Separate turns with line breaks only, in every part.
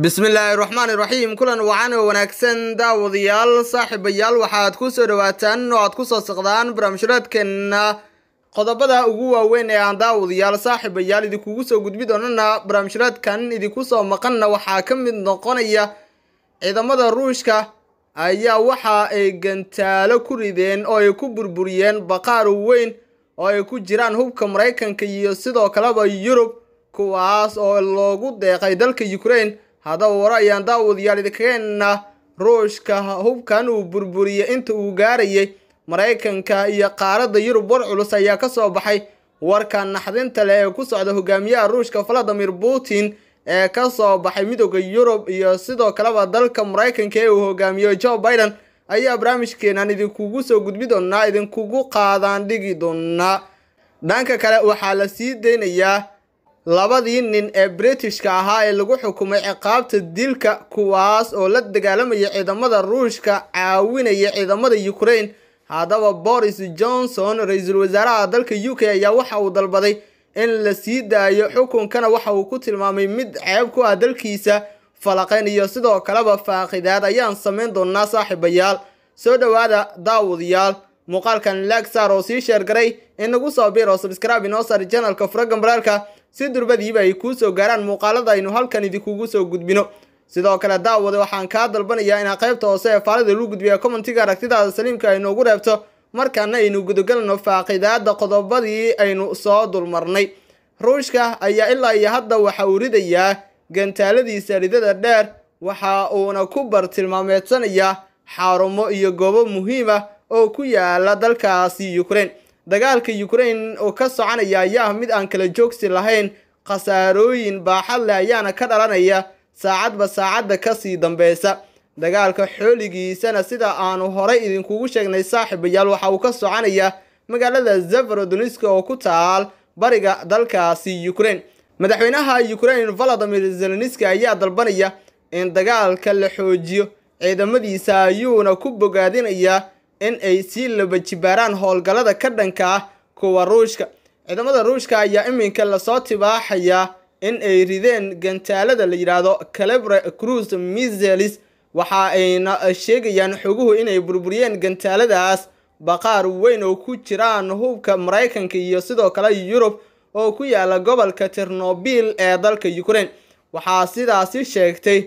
bismillaahi raxmaan iraxiim kulan wacan oo wanaagsan daawadayaal saaxiibayaal waxaad ku soo dhawaataan oo aad ku soo saqdaan barnaamijharaadkeenna qodobada ugu waaweyn ee aan daawadayaal saaxiibayaal idinkugu soo gudbi doonana barnaamijharaadkan idinku soo maqanna waxaa ka mid noqonaya ciidamada ruushka ayaa waxa ay gantaalo ku rideen oo ay ku burburiyeen baqaar weyn oo ay ku jiraan hubka maraykanka iyo sidoo kaleba yurub kuwaas oo loogu deeqay dalka ukraine haddaba war ayaan daawudyaal idinkageennaa ruushka hubkan uu burburiyey inta uu gaarayey maraykanka iyo qaaradda yurub war culus ayaa ka soo baxay warka naxdinta leh ee ku socda hogaamiyaha ruushka valadimir putin ee ka soo baxay midooda yurub iyo sidoo kaleba dalka maraykanka ee uu hogaamiyo joe biden ayaa barnaamijkeenan idinkugu soo gudbi doonaa idinkugu qaadaan dhigi doonaa dhanka kale waxaa la sii deynayaa labadii nin ee britishka ahaa ee lagu xukumay ciqaabta dilka kuwaas oo la dagaalamaya ciidamada ruushka caawinaya ciidamada ukrain haddaba boris johnson ra-iisul wasaaraha dalka u k ayaa waxa uu dalbaday in la sii daayo xukunkana waxa uu ku tilmaamay mid ceeb ku ah dalkiisa falaqayn iyo sidoo kaleba faaqidaad ayaan samayn doonnaa saaxiibayaal soo dhowaada daawadayaal muuqaalkan lagsar oo sii sheergaray in nagu soo biir oo sabskraibe inoo saar janalka furaggan si durbadiiba ay kuu soo gaaraan muuqaalada aynu halkan idinkugu soo gudbino sidoo kale daawada waxaan kaa dalbanayaa inaad qaybta hoose ee faalida lagu gudbiya commentiga aragtidaada saliimka aynoogu reebto markaana aynu gudagalno faaqidaadda qodobadii aynu soo dulmarnay ruushka ayaa ilaa iyo hadda waxa uu ridayaa gantaaladiisa ridada dheer waxa uuna ku bartilmaameedsanayaa xaarumo iyo goobo muhiim ah oo ku yaala dalkaasi ukraine dagaalka ukraine oo ka soconaya ayaa mid aan kala joogsi lahayn khasaarooyin baaxad leh ayaana ka dhalanaya saacadba saacadda sii dambeysa dagaalka xooligiisana sida aanu horay idinkugu sheegnay saaxiibayaal waxa uu ka soconayaa magaalada zafarodoniska oo ku taal bariga dalkaasi ukraine madaxweynaha ukraine valadimir zeleniski ayaa dalbanaya in dagaalka la xoojiyo ciidamadiisa ayuuna ku bogaadinayaa in ay sii labajibaaraan howlgallada ka dhanka ah kuwa ruushka ciidamada ruushka ayaa iminka lasoo tibaaxayaa in ay rideen gantaalada la yidhaahdo calebre cruz miselis waxa ayna sheegayaan xoguhu inay burburiyeen gantaaladaas baqaar weyn oo ku jiraan hubka maraykanka iyo sidoo kale yurub oo ku yaala gobolka ternobil ee dalka ukrain waxaa sidaasi sheegtay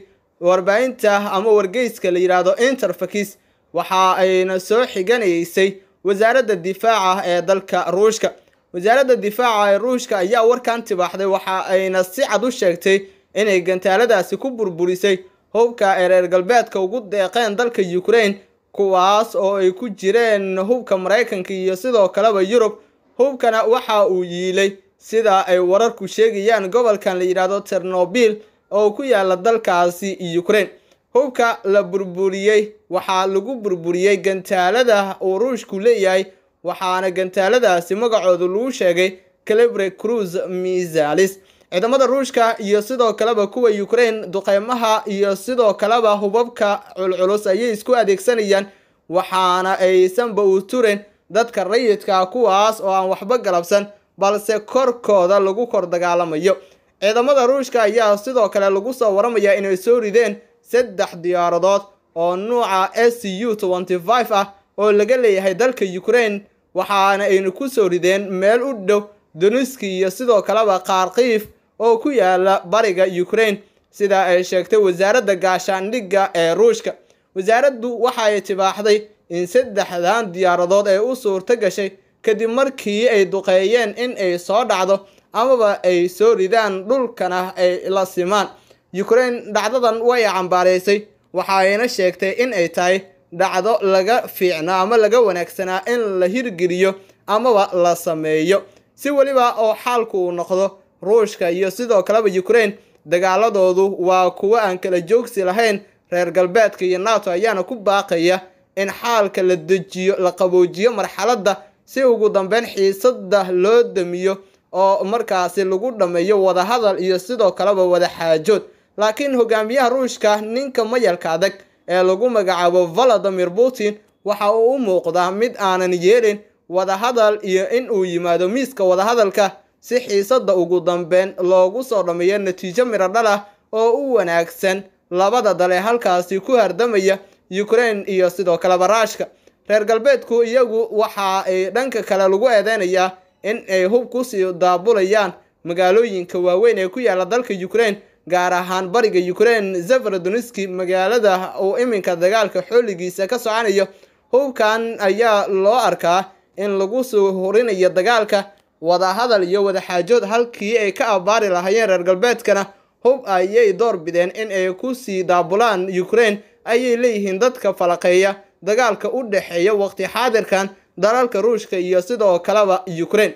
warbaahinta ama wargeyska la yidhaahdo interfakis waxa ayna soo xiganaysay wasaaradda difaaca ee dalka ruushka wasaaradda difaaca ee ruushka ayaa warkan tibaaxday waxa ayna si cad u sheegtay inay gantaaladaasi ku burburisay hubka ee reer galbeedka ugu deeqeen dalka ukraine kuwaas oo ay ku jireen hubka maraykanka iyo sidoo kaleba yurub hubkana waxa uu yiilay sida ay wararku sheegayaan gobolkan la yidhaahdo ternobil oo ku yaalla dalkaasi ukraine hubka la burburiyey waxaa lagu burburiyey gantaalada uu ruushku leeyahay waxaana gantaaladaasi magacooda lagu sheegay calibre cruz misalis ciidamada ruushka iyo sidoo kaleba kuwa ukraine duqeymaha iyo sidoo kaleba hubabka culculus ayay isku adeegsanayaan waxaana aysanba u tureen dadka rayidka kuwaas oo aan waxba galabsan balse korkooda lagu kor dagaalamayo ciidamada ruushka ayaa sidoo kale lagu soo waramayaa inay soo rideen saddex diyaaradood oo nuuca s u tnty ah oo laga leeyahay dalka ukraine waxaana aynu ku soo rideen meel u dhow duniski iyo sidoo kaleba qaar kiif oo ku yaala bariga ukraine sida ay sheegtay wasaaradda gaashaandhigga ee ruushka wasaaraddu waxay tibaaxday in saddexdan diyaaradood ay u suurto gashay kadib markii ay duqeeyeen in ay soo dhacdo amaba ay soo ridaan dhulkana ay la simaan yukrain dhacdadan way cambaareysay waxayna sheegtay in ay tahay dhacdo laga fiicnaa ama laga wanaagsanaa in la hirgeliyo amaba la sameeyo si weliba oo xaalku uu noqdo ruushka iyo sidoo kaleba yukrain dagaaladoodu waa kuwo aan kala joogsi lahayn reer galbeedka iyo nato ayaana ku baaqaya in xaalka la dejiyo la qaboojiyo marxaladda si ugu dambeyn xiisadda loo damiyo oo markaasi lagu dhammeeyo wadahadal iyo sidoo kaleba wada xaajood laakiin hogaamiyaha ruushka ninka mayalka adag ee lagu magacaabo valadimir putin waxa uu u muuqdaa mid aanan yeelin wadahadal iyo in uu yimaado miiska wadahadalka si xiisada ugu dambeyn loogu soo dhammeeyo natiijo miradhal ah oo u wanaagsan labada dal ee halkaasi ku hardamaya ukraine iyo sidoo kaleba raashka reer galbeedku iyagu waxa ay dhanka kale lagu eedeynayaa in ay hub ku sii daabulayaan magaalooyinka waaweyn ee ku yaalla dalka ukraine gaar ahaan bariga ukraine zefrodoniski magaalada uu iminka dagaalka xooligiisa ka soconayo hubkan ayaa loo arkaa in lagu soo hurinayo dagaalka wadahadal iyo wadaxaajood halkii ay ka abaari lahaayeen reer galbeedkana hub ayay door bideen in ay ku sii daabulaan ukraine ayay leeyihiin dadka falaqeeya dagaalka u dhexeeya waqti xaadirkan dalalka ruushka iyo sidoo kaleba ukraine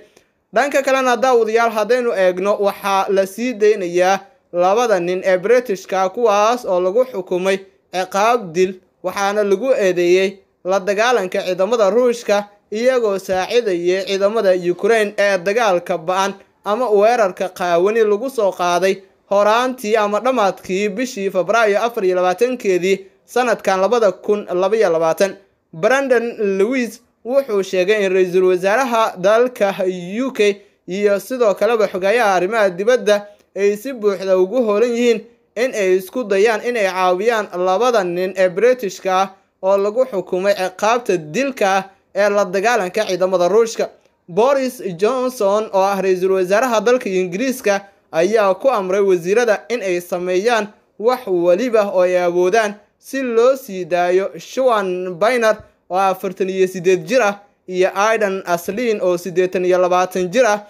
dhanka kalena daawadayaal haddaynu eegno waxaa la sii daynayaa labada nin ee britishka kuwaas oo lagu xukumay ciqaab dil waxaana lagu eedeeyey la dagaalanka ciidamada ruushka iyagoo saacidayay ciidamada yukrain ee dagaalka ba'an ama weerarka qaawani lagu soo qaaday horaantii ama dhammaadkii bishii febraayo afar iyo labaatankeedii sanadkan labada kun labaiyo labaatan brandon lewis wuxuu sheegay in ra-iisul wasaaraha dalka u k iyo sidoo kaleba xogeeyaha arrimaha dibadda ay si buuxda ugu horan yihiin in ay isku dayaan in ay caawiyaan labada nin ee britishka ah oo lagu xukumay ciqaabta dilka ah ee la dagaalanka ciidamada ruushka boris johnson oo ah ra-iisul wasaaraha dalka ingiriiska ayaa ku amray wasiirada in ay sameeyaan wax weliba oo ay awoodaan si loo sii daayo shuwan bayner oo ah afartan iyo siddeed jir ah iyo aidan aslin oo siddeetan iyo labaatan jir ah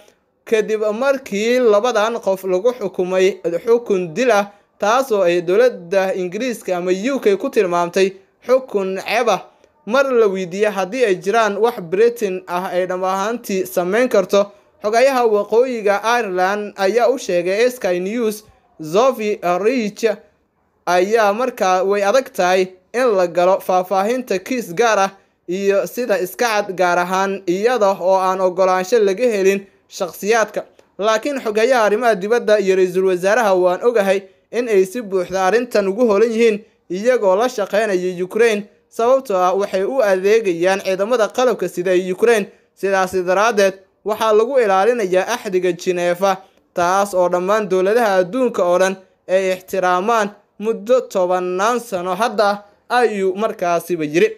kadib markii labadan qof lagu xukumay xukun dil taasoo ay dowladda ingiriiska ama u k ku tilmaamtay xukun ceba mar la weydiiyey haddii ay jiraan wax britain ah ay ahaantii samayn karto xogayaha waqooyiga ireland ayaa u sheegay sky news zofi rich ayaa markaa way adag tahay in la galo faahfaahinta kiis gaar ah iyo sida iskacad gaar ahaan iyada oo aan ogolaansho laga helin shakhsiyaadka laakiin xogeeyaha arrimaha dibadda iyo ra-iisul wasaaraha waan ogahay in ay si buuxda arrintan ugu holan yihiin iyagoo la shaqaynaya yukrein sababtoo ah waxay u adeegayaan ciidamada qalabka sida ee ukrain sidaasi daraaddeed waxaa lagu ilaalinayaa axdiga jineefa taas oo dhammaan dowladaha adduunka oo dhan ay ixtiraamaan muddo tobannaan sano hadda ayuu markaasiba yidhi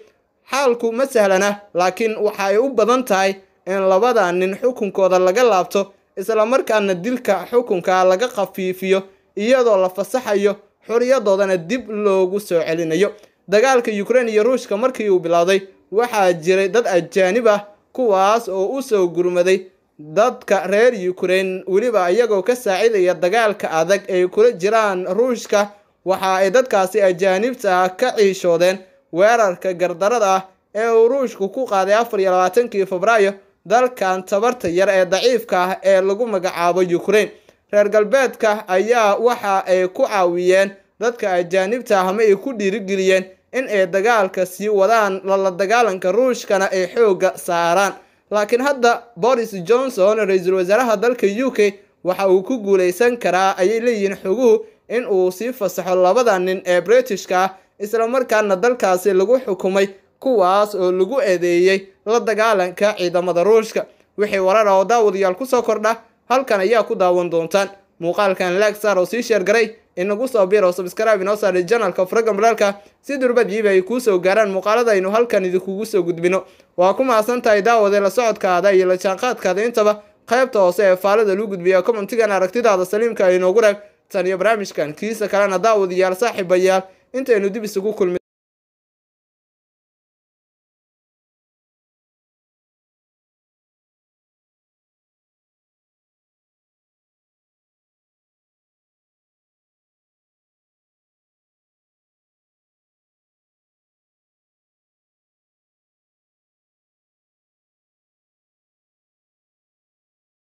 xaalku ma sahlana laakiin waxa ay u badan tahay in labadaa nin xukunkooda laga laabto islamarkaana dilka xukunka laga khafiifiyo iyadoo la fasaxayo xorriyadoodana dib loogu soo celinayo dagaalka ukrain iyo ruushka markii uu bilowday waxaa jiray dad ajaanib ah kuwaas oo u soo gurmaday dadka reer ukrain weliba iyagoo ka saacidaya dagaalka adag ay kula jiraan ruushka waxa ay dadkaasi ajaanibta ah ka ciishoodeen weerarka gardarada ah ee uu ruushku ku qaaday afar iyo labaatankii febraayo dalkan tabarta yar ee daciifka ah ee lagu magacaabo ukraine reer galbeedka ayaa waxa ay ku caawiyeen dadka ajaanibta ah ay ku dhiirigeliyeen in ay dagaalka sii wadaan lala dagaalanka ruushkana ay xoogga saaraan laakiin hadda boris johnson ra-iisul wasaaraha dalka u k waxa uu ku guulaysan karaa ayay leeyihiin xoguhu in uu sii fasaxo labada nin ee britishka ah isla markaana dalkaasi lagu xukumay kuwaas oo lagu eedeeyey la dagaalanka ciidamada ruushka wixii warar oo daawadayaal soo kordha halkan ayaa ku daawan doontaan muuqaalkan laag saar oo sii sheergaray inagu soo biir oo sabskrib inoo saaray janalka furaga mulaalka si durbadiiba ay kuu soo gaaraan muuqaaladaynu halkan idinkugu soo gudbino waa ku mahadsan tahay daawade la socodkaada iyo la jaanqaadkaada intaba qaybta hoose ee faalada luu gudbiya commentigan aragtidaada saliimka inoogu reeb tan iyo barnaamijkan kiisa kalena daawadayaal saaxiibayaal intaynu dib isugu kulmi